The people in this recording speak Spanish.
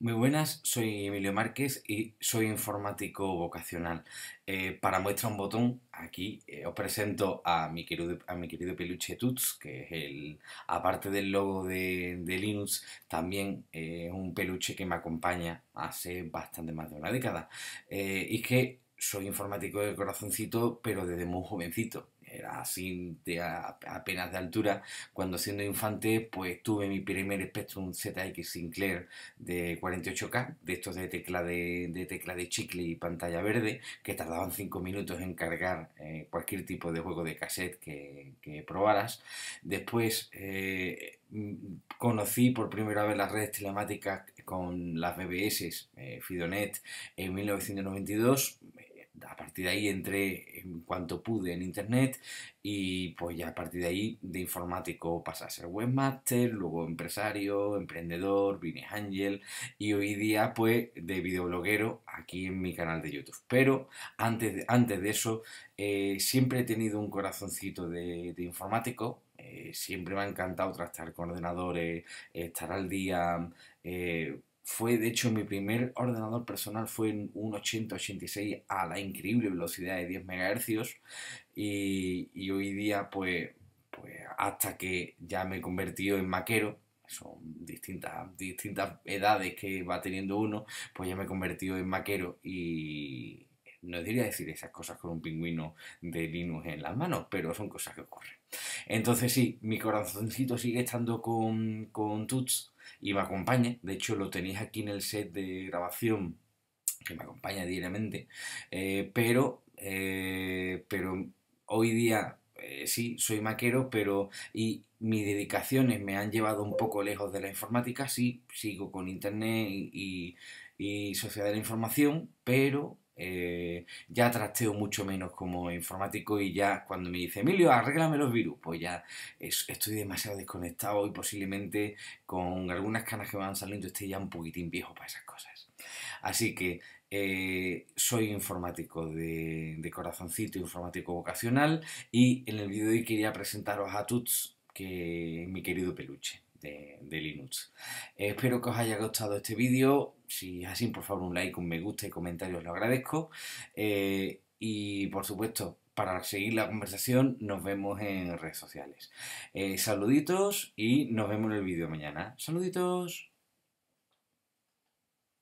Muy buenas, soy Emilio Márquez y soy informático vocacional. Eh, para muestra un botón, aquí eh, os presento a mi, querido, a mi querido peluche Tuts, que es el, aparte del logo de, Linux, también eh, es un peluche que me acompaña hace bastante más de una década. y que soy informático de corazoncito, pero desde muy jovencito. Era así de apenas de altura. Cuando siendo infante, pues tuve mi primer Spectrum ZX Sinclair de 48K, de estos de tecla de, de tecla de chicle y pantalla verde, que tardaban 5 minutos en cargar eh, cualquier tipo de juego de cassette que, que probaras. Después eh, mm, conocí por primera vez las redes telemáticas con las BBS, eh, Fidonet, en 1992 a partir de ahí entré en cuanto pude en internet y pues ya a partir de ahí de informático pasé a ser webmaster, luego empresario, emprendedor, vine angel y hoy día pues de videobloguero aquí en mi canal de YouTube. Pero antes de, antes de eso eh, siempre he tenido un corazoncito de, informático, eh, siempre me ha encantado tratar con ordenadores, estar al día, eh, fue, de hecho, mi primer ordenador personal fue en un 8086 a la increíble velocidad de 10 MHz y, hoy día, pues, pues, hasta que ya me he convertido en maquero, son distintas, distintas edades que va teniendo uno, pues ya me he convertido en maquero y, no diría decir esas cosas con un pingüino de Linux en las manos, pero son cosas que ocurren. Entonces sí, mi corazoncito sigue estando con, con Tuts y me acompaña. De hecho, lo tenéis aquí en el set de grabación que me acompaña diariamente. Eh, pero, eh, pero hoy día eh, sí, soy maquero, pero y mis dedicaciones me han llevado un poco lejos de la informática, sí, sigo con internet y, y sociedad de la información, pero eh, ya trasteo mucho menos como informático y ya cuando me dice Emilio, arréglame los virus, pues ya estoy demasiado desconectado y posiblemente con algunas canas que van saliendo esté ya un poquitín viejo para esas cosas. Así que eh, soy informático de, de, corazoncito, informático vocacional y en el vídeo de hoy quería presentaros a Tuts, que mi querido peluche de, Linux. Espero que os haya gustado este vídeo. Si es así, por favor, un like, un me gusta y comentarios, lo agradezco. Eh, y por supuesto, para seguir la conversación, nos vemos en redes sociales. Eh, saluditos y nos vemos en el vídeo mañana. Saluditos.